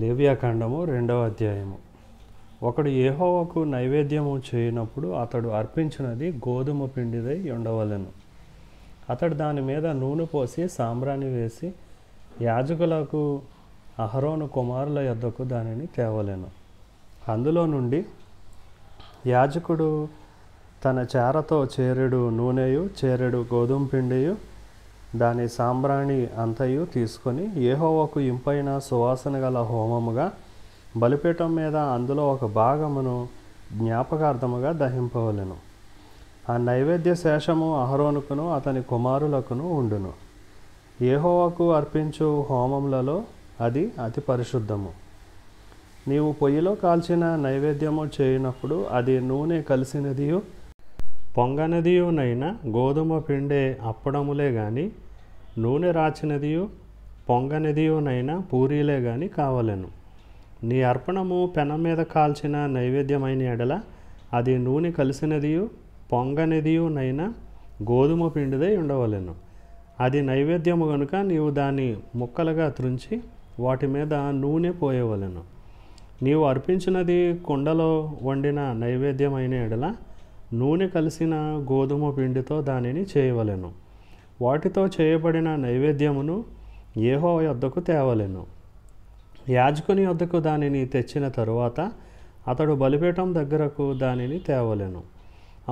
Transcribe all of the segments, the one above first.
లేవ్యాకాండము రెండవ అధ్యాయము ఒకడు ఏహోవకు నైవేద్యము చేయనప్పుడు అతడు అర్పించినది గోధుమ పిండిదై ఉండవలను అతడు దాని మీద నూనె పోసి సాంబ్రాణి వేసి యాజకులకు అహరోను కుమారుల యొద్దకు దానిని తేవలేను అందులో నుండి యాజకుడు తన చేరతో చేరెడు నూనెయు చేరెడు గోధుమ పిండియు దాని సాంబ్రాణి అంతయు తీసుకొని ఏహోవకు ఇంపైన సువాసన గల హోమముగా బలిపీఠం మీద అందులో ఒక భాగమును జ్ఞాపకార్థముగా దహింపవలను ఆ నైవేద్య శేషము అహరోనుకును అతని కుమారులకును ఉండును ఏహోవకు అర్పించు హోమములలో అది అతి పరిశుద్ధము నీవు పొయ్యిలో కాల్చిన నైవేద్యము చేయనప్పుడు అది నూనె కలిసినదియు పొంగనదియునైనా గోధుమ పిండే అప్పడములే గాని నూనె రాచినదియు పొంగనదియునైనా పూరీలే గాని కావలను నీ అర్పణము పెన మీద కాల్చిన నైవేద్యమైన ఎడల అది నూనె కలిసినదియు పొంగనదియునైనా గోధుమ పిండిదే ఉండవలను అది నైవేద్యము కనుక నీవు దాన్ని ముక్కలుగా త్రుంచి వాటి మీద నూనె పోయవలను నీవు అర్పించినది కుండలో వండిన నైవేద్యమైన ఎడల నూనె కలిసిన గోధుమ పిండితో దానిని చేయవలెను వాటితో చేయబడిన నైవేద్యమును ఏహో వద్దకు తేవలెను యాజకుని వద్దకు దానిని తెచ్చిన తరువాత అతడు బలిపీఠం దగ్గరకు దానిని తేవలెను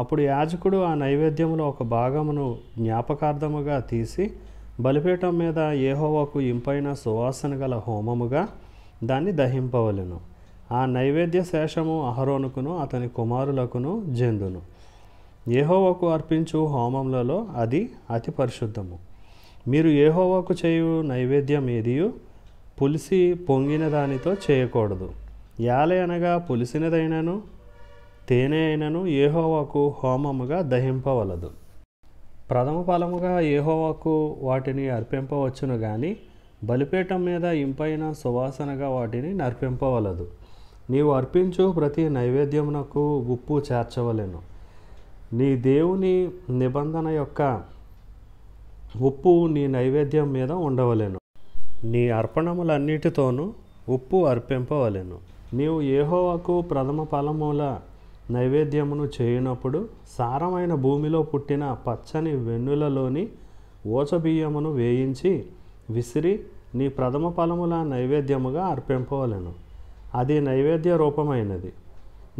అప్పుడు యాజకుడు ఆ నైవేద్యంలో ఒక భాగమును జ్ఞాపకార్థముగా తీసి బలిపీఠం మీద ఏహోవాకు ఇంపైన సువాసన గల హోమముగా దాన్ని దహింపవలెను ఆ నైవేద్య శేషము అహరోనుకును అతని కుమారులకును జందును ఏహోవకు అర్పించు హోమములలో అది అతి పరిశుద్ధము మీరు ఏహోవకు చేయు నైవేద్యం ఏదియు పులిసి పొంగిన దానితో చేయకూడదు యాలే అనగా పులిసినదైనను తేనె అయినను ఏహోవాకు హోమముగా దహింపవలదు ప్రథమ ఫలముగా ఏహోవాకు వాటిని అర్పింపవచ్చును కానీ బలిపీఠం మీద ఇంపైన సువాసనగా వాటిని నర్పింపవలదు నీవు అర్పించు ప్రతి నైవేద్యమునకు ఉప్పు చేర్చవలెను నీ దేవుని నిబంధన యొక్క ఉప్పు నీ నైవేద్యం మీద ఉండవలెను నీ అర్పణములన్నిటితోనూ ఉప్పు అర్పింపవలెను నీవు ఏహోవాకు ప్రథమ ఫలముల నైవేద్యమును చేయనప్పుడు సారమైన భూమిలో పుట్టిన పచ్చని వెన్నులలోని ఓచబియ్యమును వేయించి విసిరి నీ ప్రథమ ఫలముల నైవేద్యముగా అర్పింపవలను అది నైవేద్య రూపమైనది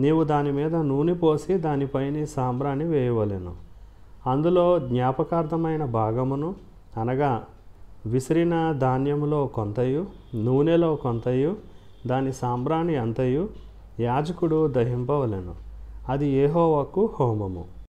నీవు దాని మీద నూనె పోసి దానిపైన సాంబ్రాన్ని వేయవలెను అందులో జ్ఞాపకార్థమైన భాగమును అనగా విసిరిన ధాన్యములో కొంతయు నూనెలో కొంతయు దాని సాంబ్రాణి అంతయు యాజకుడు దహింపవలెను అది ఏహోవకు హోమము